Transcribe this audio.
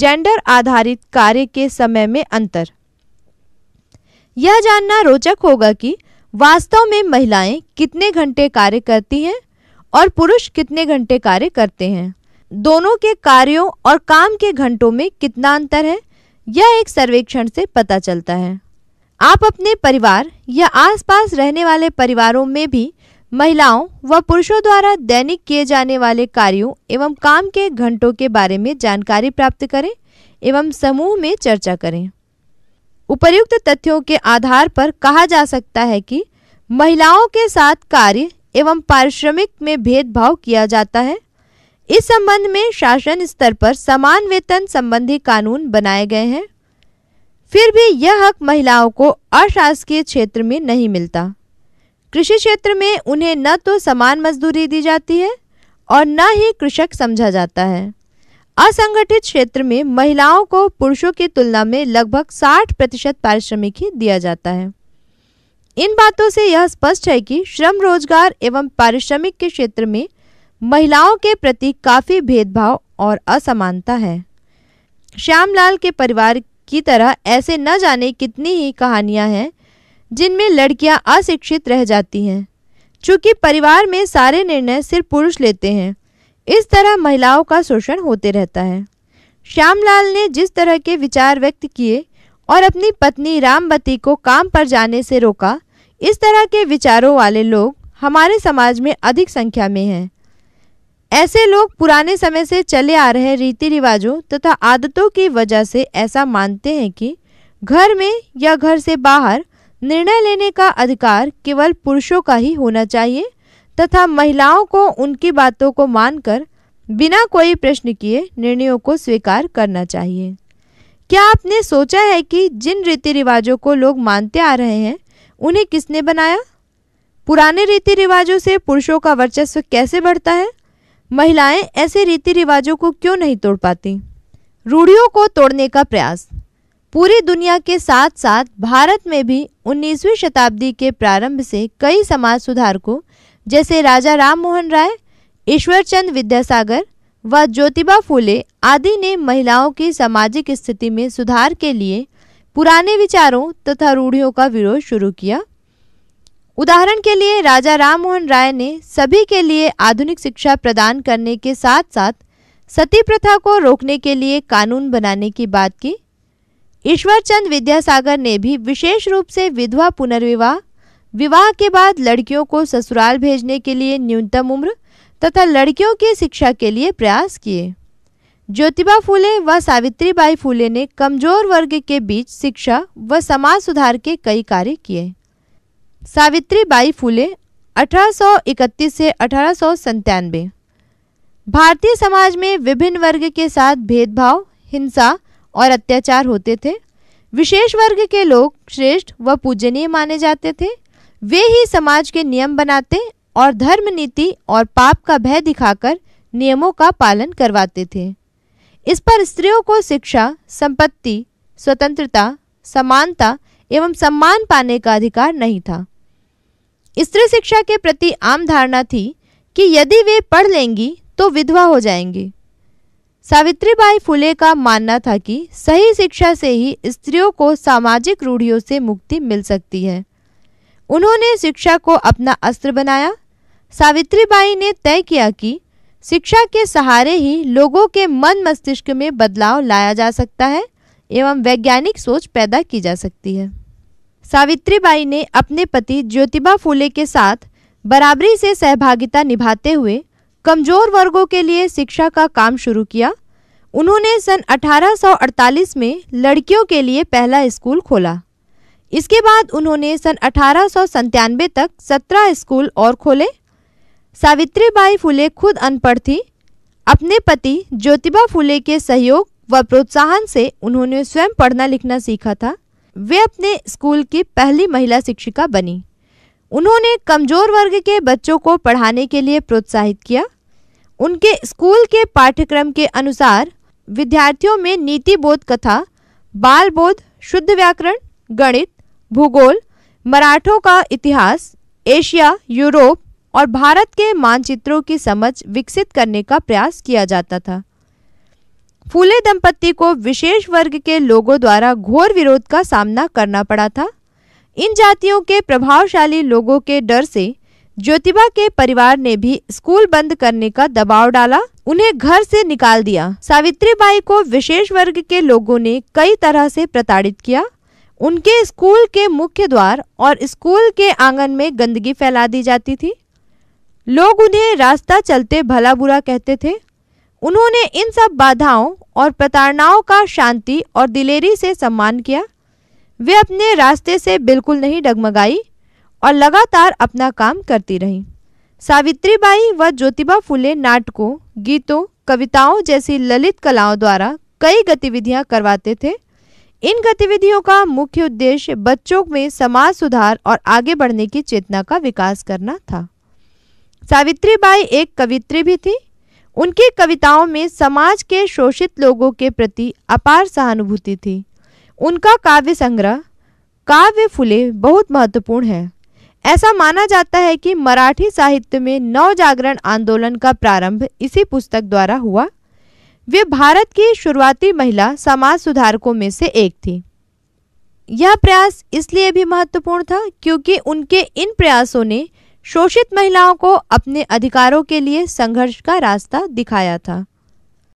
gender आधारित कार्य के समय में अंतर यह जानना रोचक होगा कि वास्तव में महिलाएं कितने घंटे कार्य करती हैं और पुरुष कितने घंटे कार्य करते हैं दोनों के कार्यों और काम के घंटों में कितना अंतर है यह एक सर्वेक्षण से पता चलता है आप अपने परिवार या आसपास रहने वाले परिवारों में भी महिलाओं व पुरुषों द्वारा दैनिक किए जाने वाले कार्यों एवं काम के घंटों के बारे में जानकारी प्राप्त करें एवं समूह में चर्चा करें उपयुक्त तथ्यों के आधार पर कहा जा सकता है कि महिलाओं के साथ कार्य एवं पारिश्रमिक में भेदभाव किया जाता है इस संबंध में शासन स्तर पर समान वेतन संबंधी कानून बनाए गए हैं फिर भी यह हक महिलाओं को अशासकीय क्षेत्र में नहीं मिलता कृषि क्षेत्र में उन्हें न तो समान मजदूरी दी जाती है और न ही कृषक समझा जाता है असंगठित क्षेत्र में महिलाओं को पुरुषों की तुलना में लगभग 60 प्रतिशत पारिश्रमिक ही दिया जाता है इन बातों से यह स्पष्ट है कि श्रम रोजगार एवं पारिश्रमिक के क्षेत्र में महिलाओं के प्रति काफ़ी भेदभाव और असमानता है श्यामलाल के परिवार की तरह ऐसे न जाने कितनी ही कहानियां हैं जिनमें लड़कियां अशिक्षित रह जाती हैं चूँकि परिवार में सारे निर्णय सिर्फ पुरुष लेते हैं इस तरह महिलाओं का शोषण होते रहता है श्यामलाल ने जिस तरह के विचार व्यक्त किए और अपनी पत्नी रामबती को काम पर जाने से रोका इस तरह के विचारों वाले लोग हमारे समाज में अधिक संख्या में हैं ऐसे लोग पुराने समय से चले आ रहे रीति रिवाजों तथा आदतों की वजह से ऐसा मानते हैं कि घर में या घर से बाहर निर्णय लेने का अधिकार केवल पुरुषों का ही होना चाहिए तथा महिलाओं को उनकी बातों को मानकर बिना कोई प्रश्न किए निर्णयों को स्वीकार करना चाहिए क्या आपने सोचा है कि जिन रीति रिवाजों को लोग मानते आ रहे हैं उन्हें किसने बनाया पुराने रीति रिवाजों से पुरुषों का वर्चस्व कैसे बढ़ता है महिलाएं ऐसे रीति रिवाजों को क्यों नहीं तोड़ पाती रूढ़ियों को तोड़ने का प्रयास पूरी दुनिया के साथ साथ भारत में भी 19वीं शताब्दी के प्रारंभ से कई समाज सुधारकों जैसे राजा राम मोहन राय ईश्वरचंद विद्यासागर व ज्योतिबा फूले आदि ने महिलाओं की सामाजिक स्थिति में सुधार के लिए पुराने विचारों तथा रूढ़ियों का विरोध शुरू किया उदाहरण के लिए राजा राम मोहन राय ने सभी के लिए आधुनिक शिक्षा प्रदान करने के साथ साथ सती प्रथा को रोकने के लिए कानून बनाने की बात की ईश्वरचंद विद्यासागर ने भी विशेष रूप से विधवा पुनर्विवाह विवाह के बाद लड़कियों को ससुराल भेजने के लिए न्यूनतम उम्र तथा लड़कियों की शिक्षा के लिए प्रयास किए ज्योतिबा फूले व सावित्रीबाई फूले ने कमजोर वर्ग के बीच शिक्षा व समाज सुधार के कई कार्य किए सावित्रीबाई फूले 1831 से अठारह भारतीय समाज में विभिन्न वर्ग के साथ भेदभाव हिंसा और अत्याचार होते थे विशेष वर्ग के लोग श्रेष्ठ व पूजनीय माने जाते थे वे ही समाज के नियम बनाते और धर्म नीति और पाप का भय दिखाकर नियमों का पालन करवाते थे इस पर स्त्रियों को शिक्षा संपत्ति स्वतंत्रता समानता एवं सम्मान पाने का अधिकार नहीं था स्त्री शिक्षा के प्रति आम धारणा थी कि यदि वे पढ़ लेंगी तो विधवा हो जाएंगी सावित्रीबाई फुले का मानना था कि सही शिक्षा से ही स्त्रियों को सामाजिक रूढ़ियों से मुक्ति मिल सकती है उन्होंने शिक्षा को अपना अस्त्र बनाया सावित्रीबाई ने तय किया कि शिक्षा के सहारे ही लोगों के मन मस्तिष्क में बदलाव लाया जा सकता है एवं वैज्ञानिक सोच पैदा की जा सकती है सावित्रीबाई ने अपने पति ज्योतिबा फूले के साथ बराबरी से सहभागिता निभाते हुए कमजोर वर्गों के लिए शिक्षा का काम शुरू किया उन्होंने सन 1848 में लड़कियों के लिए पहला स्कूल खोला इसके बाद उन्होंने सन अठारह तक 17 स्कूल और खोले सावित्रीबाई फुले खुद अनपढ़ थी अपने पति ज्योतिबा फुले के सहयोग व प्रोत्साहन से उन्होंने स्वयं पढ़ना लिखना सीखा था वे अपने स्कूल की पहली महिला शिक्षिका बनी उन्होंने कमजोर वर्ग के बच्चों को पढ़ाने के लिए प्रोत्साहित किया उनके स्कूल के पाठ्यक्रम के अनुसार विद्यार्थियों में नीति बोध कथा बाल बोध शुद्ध व्याकरण गणित भूगोल मराठों का इतिहास एशिया यूरोप और भारत के मानचित्रों की समझ विकसित करने का प्रयास किया जाता था फूले दंपत्ति को विशेष वर्ग के लोगों द्वारा घोर विरोध का सामना करना पड़ा था इन जातियों के प्रभावशाली लोगों के डर से ज्योतिबा के परिवार ने भी स्कूल बंद करने का दबाव डाला उन्हें घर से निकाल दिया सावित्री बाई को विशेष वर्ग के लोगों ने कई तरह से प्रताड़ित किया उनके स्कूल के मुख्य द्वार और स्कूल के आंगन में गंदगी फैला दी जाती थी लोग उन्हें रास्ता चलते भला बुरा कहते थे उन्होंने इन सब बाधाओं और प्रताड़नाओं का शांति और दिलेरी से सम्मान किया वे अपने रास्ते से बिल्कुल नहीं डगमगाई और लगातार अपना काम करती रहीं सावित्री बाई व ज्योतिबा फुले नाटकों गीतों कविताओं जैसी ललित कलाओं द्वारा कई गतिविधियां करवाते थे इन गतिविधियों का मुख्य उद्देश्य बच्चों में समाज सुधार और आगे बढ़ने की चेतना का विकास करना था सावित्री बाई एक कवित्री भी थी उनकी कविताओं में समाज के शोषित लोगों के प्रति अपार सहानुभूति थी उनका काव्य संग्रह काव्य फुले बहुत महत्वपूर्ण है ऐसा माना जाता है कि मराठी साहित्य में नव जागरण आंदोलन का प्रारंभ इसी पुस्तक द्वारा हुआ वे भारत की शुरुआती महिला समाज सुधारकों में से एक थी यह प्रयास इसलिए भी महत्वपूर्ण था क्योंकि उनके इन प्रयासों ने शोषित महिलाओं को अपने अधिकारों के लिए संघर्ष का रास्ता दिखाया था